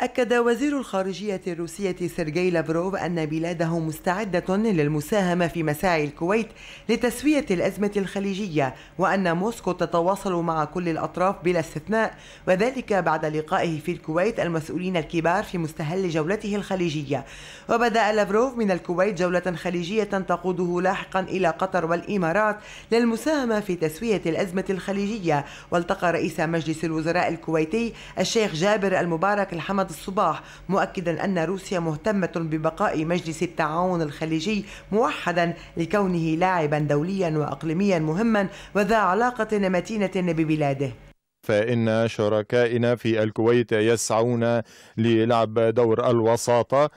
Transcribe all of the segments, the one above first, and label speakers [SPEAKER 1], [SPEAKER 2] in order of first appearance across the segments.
[SPEAKER 1] أكد وزير الخارجية الروسية سيرجي لافروف أن بلاده مستعدة للمساهمة في مساعي الكويت لتسوية الأزمة الخليجية وأن موسكو تتواصل مع كل الأطراف بلا استثناء وذلك بعد لقائه في الكويت المسؤولين الكبار في مستهل جولته الخليجية وبدأ لافروف من الكويت جولة خليجية تقوده لاحقا إلى قطر والإمارات للمساهمة في تسوية الأزمة الخليجية والتقى رئيس مجلس الوزراء الكويتي الشيخ جابر المبارك الحمد عماد الصباح مؤكدا أن روسيا مهتمة ببقاء مجلس التعاون الخليجي موحدا لكونه لاعبا دوليا وأقليميا مهما وذا علاقة متينة ببلاده
[SPEAKER 2] فإن شركائنا في الكويت يسعون للعب دور الوساطة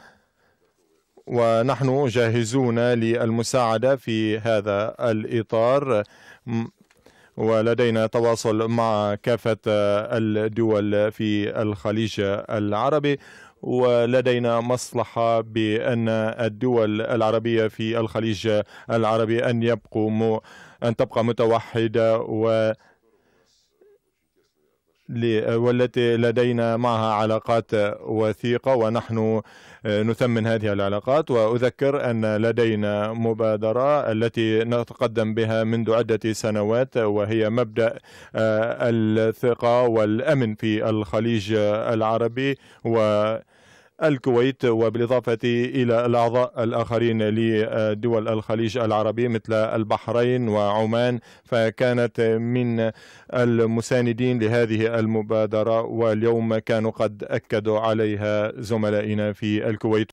[SPEAKER 2] ونحن جاهزون للمساعدة في هذا الإطار ولدينا تواصل مع كافة الدول في الخليج العربي ولدينا مصلحة بأن الدول العربية في الخليج العربي أن يبقوا أن تبقى متوحدة و والتي لدينا معها علاقات وثيقة ونحن آه، نثمن هذه العلاقات وأذكر أن لدينا مبادرة التي نتقدم بها منذ عدة سنوات وهي مبدأ آه، الثقة والأمن في الخليج العربي و الكويت وبالإضافة إلى الأعضاء الآخرين لدول الخليج العربي مثل البحرين وعمان فكانت من المساندين لهذه المبادرة واليوم كانوا قد أكدوا عليها زملائنا في الكويت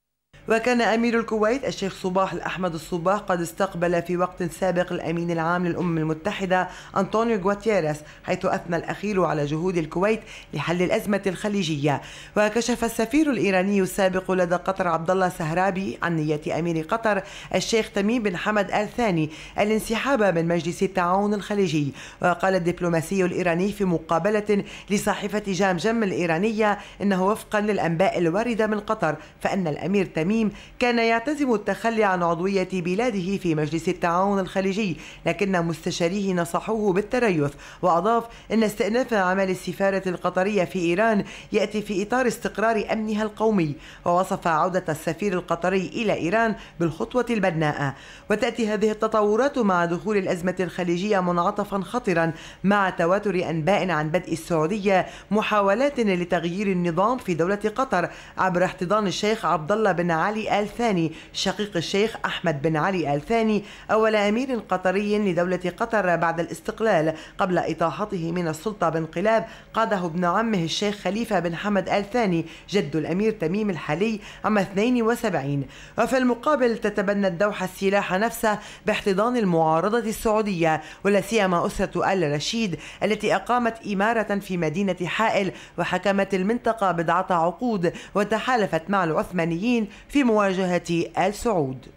[SPEAKER 1] وكان أمير الكويت الشيخ صباح الأحمد الصباح قد استقبل في وقت سابق الأمين العام للأمم المتحدة أنطونيو غواتيريس حيث أثنى الأخير على جهود الكويت لحل الأزمة الخليجية وكشف السفير الإيراني السابق لدى قطر عبد الله سهرابي عن نية أمير قطر الشيخ تميم بن حمد آل ثاني الانسحاب من مجلس التعاون الخليجي وقال الدبلوماسي الإيراني في مقابلة لصحيفة جام جم الإيرانية إنه وفقا للأنباء الواردة من قطر فإن الأمير تميم تميم كان يعتزم التخلي عن عضوية بلاده في مجلس التعاون الخليجي لكن مستشاريه نصحوه بالتريث وأضاف أن استئناف عمل السفارة القطرية في إيران يأتي في إطار استقرار أمنها القومي ووصف عودة السفير القطري إلى إيران بالخطوة البناءة وتأتي هذه التطورات مع دخول الأزمة الخليجية منعطفا خطرا مع تواتر أنباء عن بدء السعودية محاولات لتغيير النظام في دولة قطر عبر احتضان الشيخ عبد الله بن علي آل ثاني شقيق الشيخ أحمد بن علي آل ثاني أول أمير قطري لدولة قطر بعد الاستقلال قبل إطاحته من السلطة بانقلاب قاده ابن عمه الشيخ خليفة بن حمد آل ثاني جد الأمير تميم الحالي عام 72 وفي المقابل تتبنى الدوحة السلاح نفسه باحتضان المعارضة السعودية ولا سيما أسرة آل رشيد التي أقامت إمارة في مدينة حائل وحكمت المنطقة بضعة عقود وتحالفت مع العثمانيين في في مواجهة آل سعود